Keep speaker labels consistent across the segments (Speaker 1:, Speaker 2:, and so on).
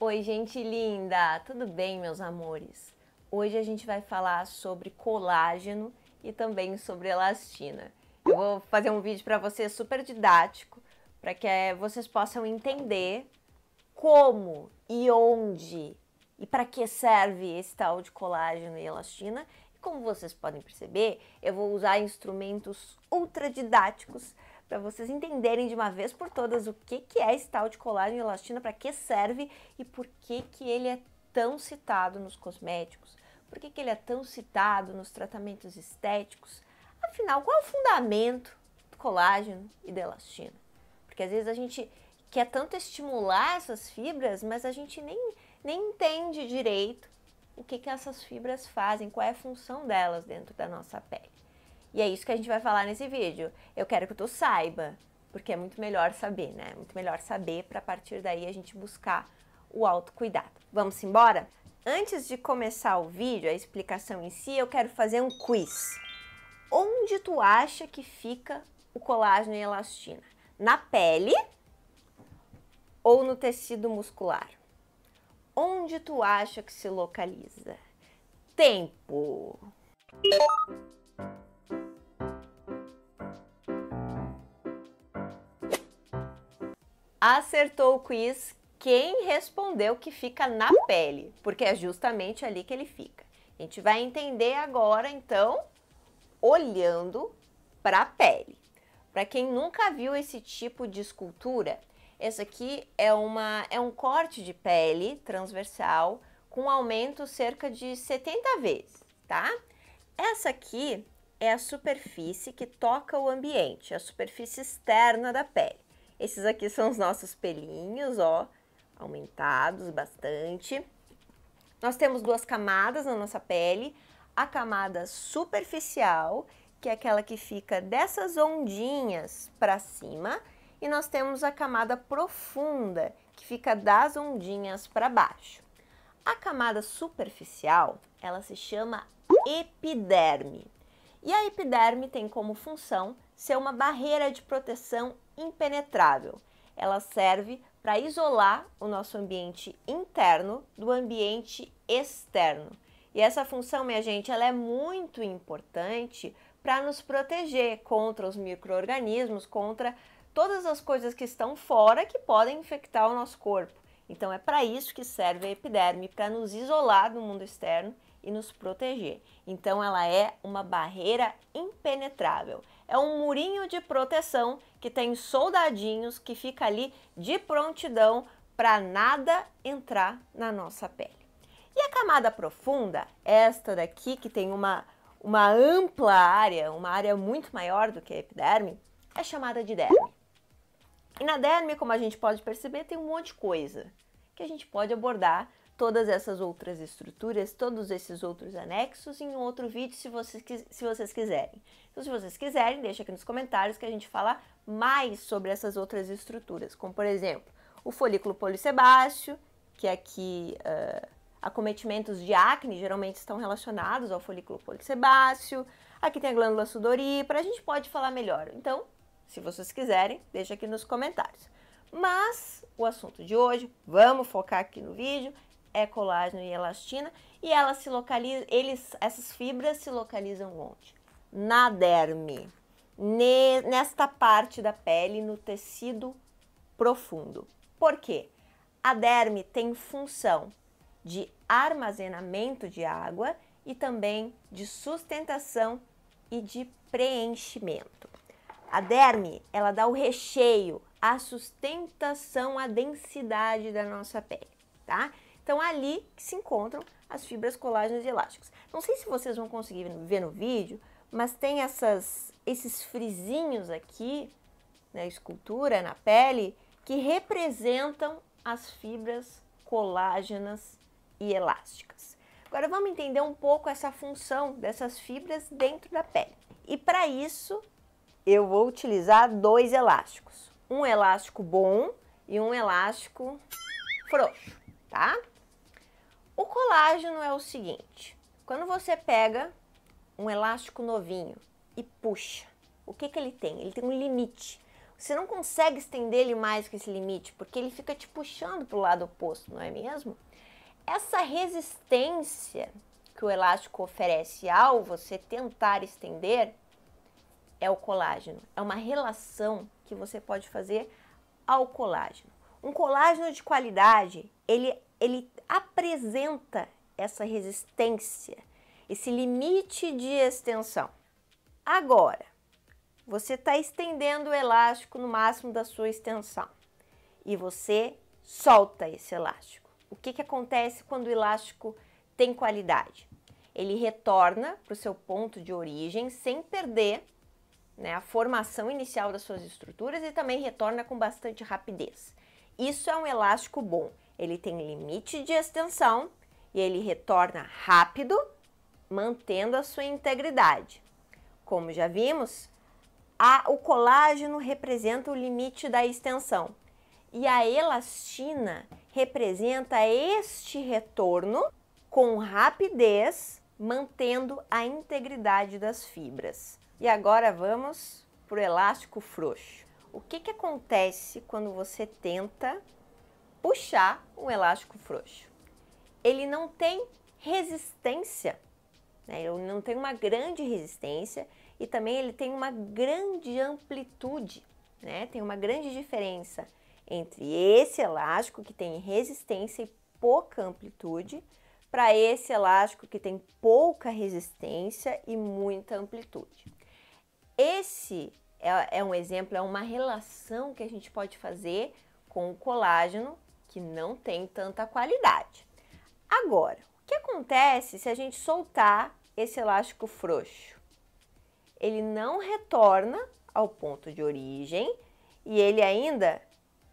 Speaker 1: Oi, gente linda! Tudo bem, meus amores? Hoje a gente vai falar sobre colágeno e também sobre elastina. Eu vou fazer um vídeo para vocês super didático, para que eh, vocês possam entender como e onde e para que serve esse tal de colágeno e elastina. E como vocês podem perceber, eu vou usar instrumentos ultra didáticos para vocês entenderem de uma vez por todas o que, que é esse tal de colágeno e elastina, para que serve e por que, que ele é tão citado nos cosméticos, por que, que ele é tão citado nos tratamentos estéticos. Afinal, qual é o fundamento do colágeno e da elastina? Porque às vezes a gente quer tanto estimular essas fibras, mas a gente nem, nem entende direito o que, que essas fibras fazem, qual é a função delas dentro da nossa pele. E é isso que a gente vai falar nesse vídeo. Eu quero que tu saiba, porque é muito melhor saber, né? Muito melhor saber para a partir daí a gente buscar o autocuidado. Vamos embora? Antes de começar o vídeo, a explicação em si, eu quero fazer um quiz. Onde tu acha que fica o colágeno e elastina? Na pele ou no tecido muscular? Onde tu acha que se localiza? Tempo! acertou o quiz quem respondeu que fica na pele, porque é justamente ali que ele fica. A gente vai entender agora, então, olhando para a pele. Para quem nunca viu esse tipo de escultura, essa aqui é, uma, é um corte de pele transversal com aumento cerca de 70 vezes, tá? Essa aqui é a superfície que toca o ambiente, a superfície externa da pele. Esses aqui são os nossos pelinhos, ó, aumentados bastante. Nós temos duas camadas na nossa pele. A camada superficial, que é aquela que fica dessas ondinhas para cima, e nós temos a camada profunda, que fica das ondinhas para baixo. A camada superficial, ela se chama epiderme. E a epiderme tem como função ser uma barreira de proteção impenetrável. Ela serve para isolar o nosso ambiente interno do ambiente externo. E essa função, minha gente, ela é muito importante para nos proteger contra os micro-organismos, contra todas as coisas que estão fora que podem infectar o nosso corpo. Então é para isso que serve a epiderme, para nos isolar do mundo externo e nos proteger. Então ela é uma barreira impenetrável é um murinho de proteção que tem soldadinhos que fica ali de prontidão para nada entrar na nossa pele. E a camada profunda, esta daqui que tem uma, uma ampla área, uma área muito maior do que a epiderme, é chamada de derme. E na derme, como a gente pode perceber, tem um monte de coisa que a gente pode abordar todas essas outras estruturas, todos esses outros anexos em um outro vídeo se vocês, se vocês quiserem. Então, se vocês quiserem, deixa aqui nos comentários que a gente fala mais sobre essas outras estruturas, como por exemplo, o folículo policebáceo, que aqui é uh, ah, acometimentos de acne geralmente estão relacionados ao folículo policebáceo, aqui tem a glândula sudorípara, a gente pode falar melhor. Então, se vocês quiserem, deixa aqui nos comentários. Mas o assunto de hoje, vamos focar aqui no vídeo, é colágeno e elastina, e elas se localizam, eles, essas fibras se localizam onde? Na derme, nesta parte da pele, no tecido profundo. Por quê? A derme tem função de armazenamento de água e também de sustentação e de preenchimento. A derme, ela dá o recheio, a sustentação, a densidade da nossa pele, tá? Então, é ali que se encontram as fibras colágenas e elásticas. Não sei se vocês vão conseguir ver no vídeo, mas tem essas, esses frisinhos aqui na né, escultura, na pele, que representam as fibras colágenas e elásticas. Agora vamos entender um pouco essa função dessas fibras dentro da pele. E para isso, eu vou utilizar dois elásticos. Um elástico bom e um elástico frouxo, tá? O colágeno é o seguinte: quando você pega um elástico novinho e puxa, o que, que ele tem? Ele tem um limite. Você não consegue estender ele mais que esse limite, porque ele fica te puxando para o lado oposto, não é mesmo? Essa resistência que o elástico oferece ao você tentar estender é o colágeno. É uma relação que você pode fazer ao colágeno. Um colágeno de qualidade, ele, ele apresenta essa resistência, esse limite de extensão. Agora, você está estendendo o elástico no máximo da sua extensão e você solta esse elástico. O que, que acontece quando o elástico tem qualidade? Ele retorna para o seu ponto de origem sem perder né, a formação inicial das suas estruturas e também retorna com bastante rapidez. Isso é um elástico bom ele tem limite de extensão e ele retorna rápido, mantendo a sua integridade. Como já vimos, a, o colágeno representa o limite da extensão e a elastina representa este retorno com rapidez, mantendo a integridade das fibras. E agora vamos para o elástico frouxo. O que, que acontece quando você tenta puxar um elástico frouxo. Ele não tem resistência, né? ele não tem uma grande resistência e também ele tem uma grande amplitude, né? tem uma grande diferença entre esse elástico que tem resistência e pouca amplitude para esse elástico que tem pouca resistência e muita amplitude. Esse é, é um exemplo, é uma relação que a gente pode fazer com o colágeno que não tem tanta qualidade. Agora, o que acontece se a gente soltar esse elástico frouxo? Ele não retorna ao ponto de origem e ele ainda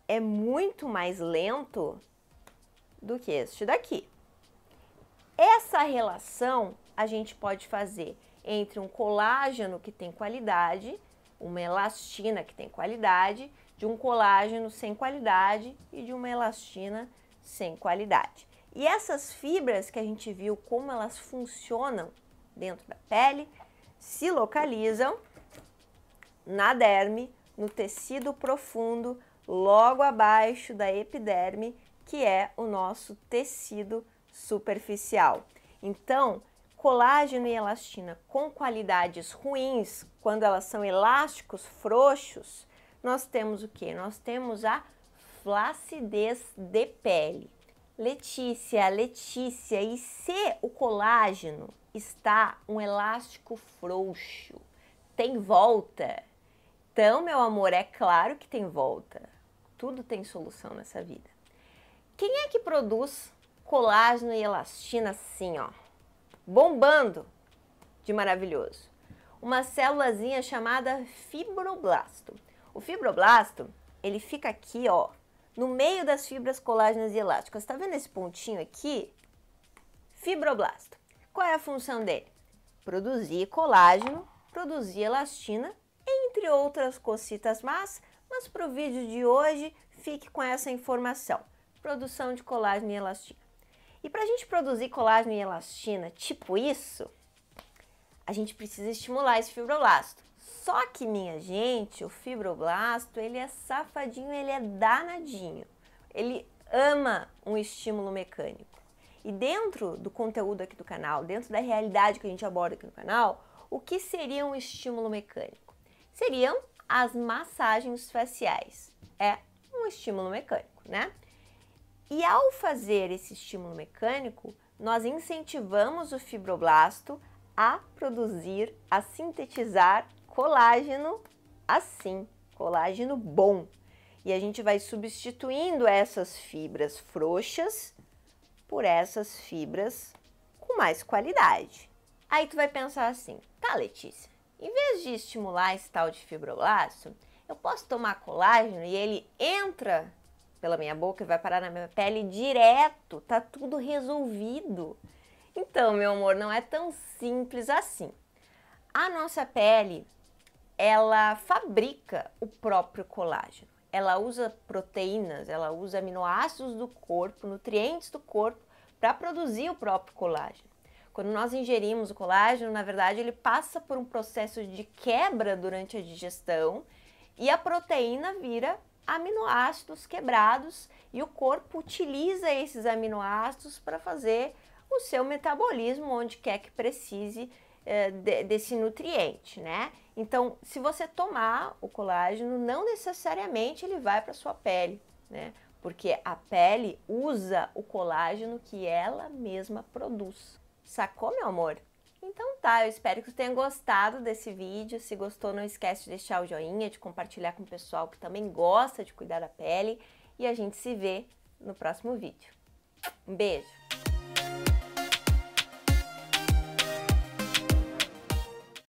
Speaker 1: é muito mais lento do que este daqui. Essa relação a gente pode fazer entre um colágeno que tem qualidade, uma elastina que tem qualidade de um colágeno sem qualidade e de uma elastina sem qualidade. E essas fibras que a gente viu como elas funcionam dentro da pele se localizam na derme, no tecido profundo, logo abaixo da epiderme, que é o nosso tecido superficial. Então, colágeno e elastina com qualidades ruins, quando elas são elásticos frouxos, nós temos o que? Nós temos a flacidez de pele. Letícia, Letícia, e se o colágeno está um elástico frouxo? Tem volta? Então, meu amor, é claro que tem volta. Tudo tem solução nessa vida. Quem é que produz colágeno e elastina assim, ó? Bombando de maravilhoso. Uma célulazinha chamada fibroblasto. O fibroblasto, ele fica aqui, ó, no meio das fibras colágenas e elásticas. Tá vendo esse pontinho aqui? Fibroblasto. Qual é a função dele? Produzir colágeno, produzir elastina, entre outras cocitas más, mas para o vídeo de hoje fique com essa informação. Produção de colágeno e elastina. E para a gente produzir colágeno e elastina tipo isso, a gente precisa estimular esse fibroblasto. Só que, minha gente, o fibroblasto, ele é safadinho, ele é danadinho. Ele ama um estímulo mecânico. E dentro do conteúdo aqui do canal, dentro da realidade que a gente aborda aqui no canal, o que seria um estímulo mecânico? Seriam as massagens faciais. É um estímulo mecânico, né? E ao fazer esse estímulo mecânico, nós incentivamos o fibroblasto a produzir, a sintetizar colágeno assim, colágeno bom. E a gente vai substituindo essas fibras frouxas por essas fibras com mais qualidade. Aí tu vai pensar assim, tá Letícia, em vez de estimular esse tal de fibroblasto, eu posso tomar colágeno e ele entra pela minha boca e vai parar na minha pele direto, tá tudo resolvido. Então, meu amor, não é tão simples assim. A nossa pele ela fabrica o próprio colágeno. Ela usa proteínas, ela usa aminoácidos do corpo, nutrientes do corpo para produzir o próprio colágeno. Quando nós ingerimos o colágeno, na verdade, ele passa por um processo de quebra durante a digestão e a proteína vira aminoácidos quebrados e o corpo utiliza esses aminoácidos para fazer o seu metabolismo onde quer que precise eh, desse nutriente, né? Então, se você tomar o colágeno, não necessariamente ele vai para sua pele, né? Porque a pele usa o colágeno que ela mesma produz. Sacou, meu amor? Então tá, eu espero que você tenha gostado desse vídeo. Se gostou, não esquece de deixar o joinha, de compartilhar com o pessoal que também gosta de cuidar da pele. E a gente se vê no próximo vídeo. Um beijo!